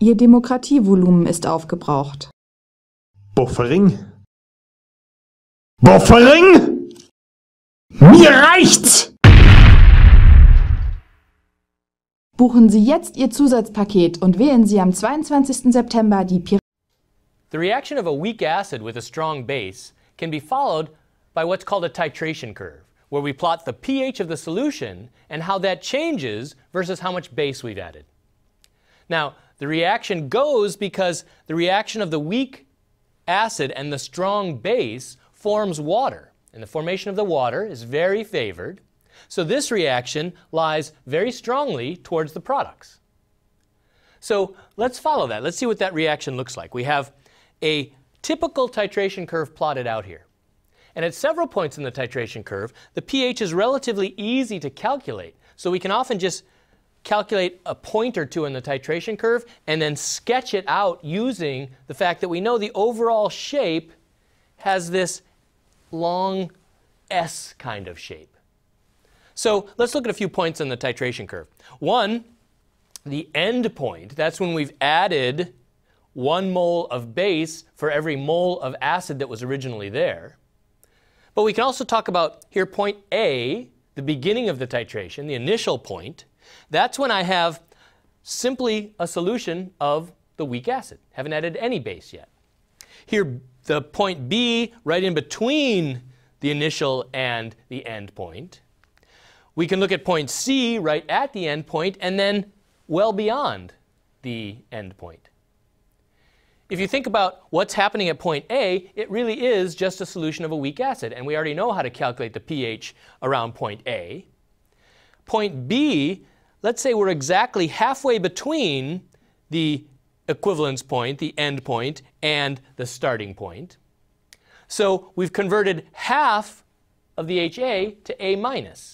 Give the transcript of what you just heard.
Ihr Demokratievolumen ist aufgebraucht. Buffering? Buffering? Mir reicht's! Buchen Sie jetzt Ihr Zusatzpaket und wählen Sie am 22. September die Piraten. The reaction of a weak acid with a strong base can be followed by what's called a titration curve, where we plot the pH of the solution and how that changes versus how much base we've added. Now, The reaction goes because the reaction of the weak acid and the strong base forms water. And the formation of the water is very favored. So this reaction lies very strongly towards the products. So let's follow that. Let's see what that reaction looks like. We have a typical titration curve plotted out here. And at several points in the titration curve, the pH is relatively easy to calculate. So we can often just calculate a point or two in the titration curve, and then sketch it out using the fact that we know the overall shape has this long S kind of shape. So let's look at a few points in the titration curve. One, the end point, that's when we've added one mole of base for every mole of acid that was originally there. But we can also talk about here point A, the beginning of the titration, the initial point, that's when I have simply a solution of the weak acid. Haven't added any base yet. Here, the point B, right in between the initial and the end point. We can look at point C, right at the end point, and then well beyond the end point. If you think about what's happening at point A, it really is just a solution of a weak acid, and we already know how to calculate the pH around point A. Point B let's say we're exactly halfway between the equivalence point, the end point, and the starting point. So we've converted half of the HA to A minus.